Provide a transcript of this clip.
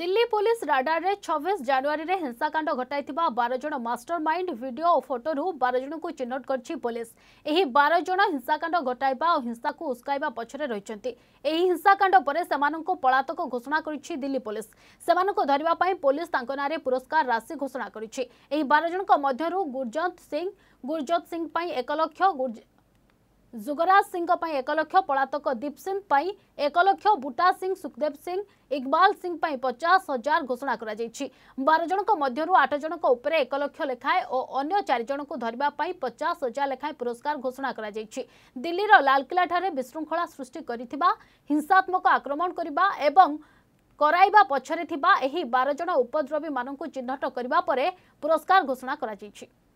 Delhi police রাডারে ছবিশ জানুয়ারি হিংসাকাণ্ড ঘটাই বার জন মাস্টর মাইন্ড ভিডিও ও ফটোরু বার জনক চিহ্নট করছে পুলিশ এই বার জন হিংসাকাণ্ড ঘটাইবা ও হিংসাকে উস্কাইবা পছরে রয়েছেন এই হিংসাকাণ্ড পরে সে পলাতক ঘোষণা করেছে দিল্লি পুলিশ সে ধরা পুলিশ তাঁর নাঁরে পুরস্কার রাশি ঘোষণা করেছে এই বার জনক মধ্যে গুরজন্ত সিং গুরজত সিং এক লক্ষ जुगराज सिंह एक लक्ष पलातक दीप सिंह एक लक्ष बुटा सिंह सुखदेव सिंह इकबाल सिंह पचास हजार घोषणा कर बार जन मध्य आठ जन एक लक्ष लेखाए और अन्य चारजण को धरवाप पचास हजार लेखाए पुरस्कार घोषणा कर दिल्लीर लालकिल्ला विशृंखला सृष्टि कर हिंसात्मक आक्रमण करने कराइवा पक्ष बारजण उपद्रवी मान चिन्हट करने पुरस्कार घोषणा कर